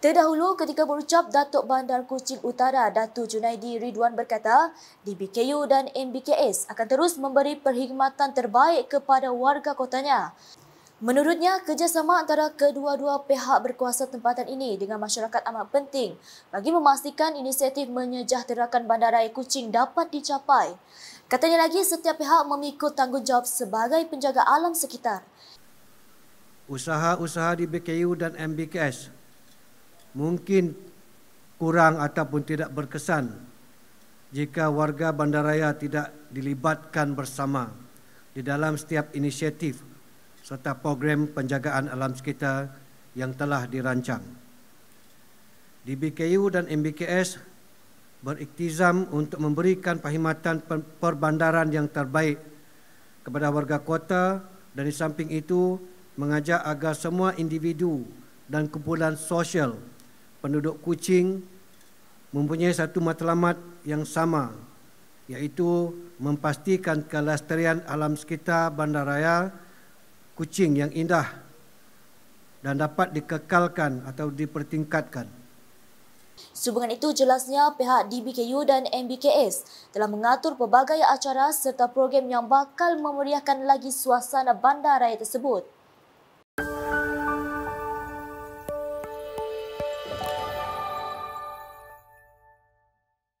Terdahulu ketika berucap Datuk Bandar Kuching Utara Datu Junaidi Ridwan berkata, DBKU dan MBKS akan terus memberi perkhidmatan terbaik kepada warga kotanya. Menurutnya, kerjasama antara kedua-dua pihak berkuasa tempatan ini dengan masyarakat amat penting bagi memastikan inisiatif menyejahterakan bandaraya Kuching dapat dicapai. Katanya lagi, setiap pihak memikul tanggungjawab sebagai penjaga alam sekitar. Usaha-usaha di BKU dan MBKS mungkin kurang ataupun tidak berkesan jika warga bandaraya tidak dilibatkan bersama di dalam setiap inisiatif serta program penjagaan alam sekitar yang telah dirancang. DBKU dan MBKS beriktizam untuk memberikan perkhidmatan perbandaran yang terbaik kepada warga kota dan di samping itu mengajak agar semua individu dan kumpulan sosial penduduk kucing mempunyai satu matlamat yang sama iaitu memastikan kelestarian alam sekitar bandaraya kucing yang indah dan dapat dikekalkan atau dipertingkatkan. Sehubungan itu jelasnya pihak DBKU dan MBKS telah mengatur pelbagai acara serta program yang bakal memeriahkan lagi suasana bandaraya tersebut.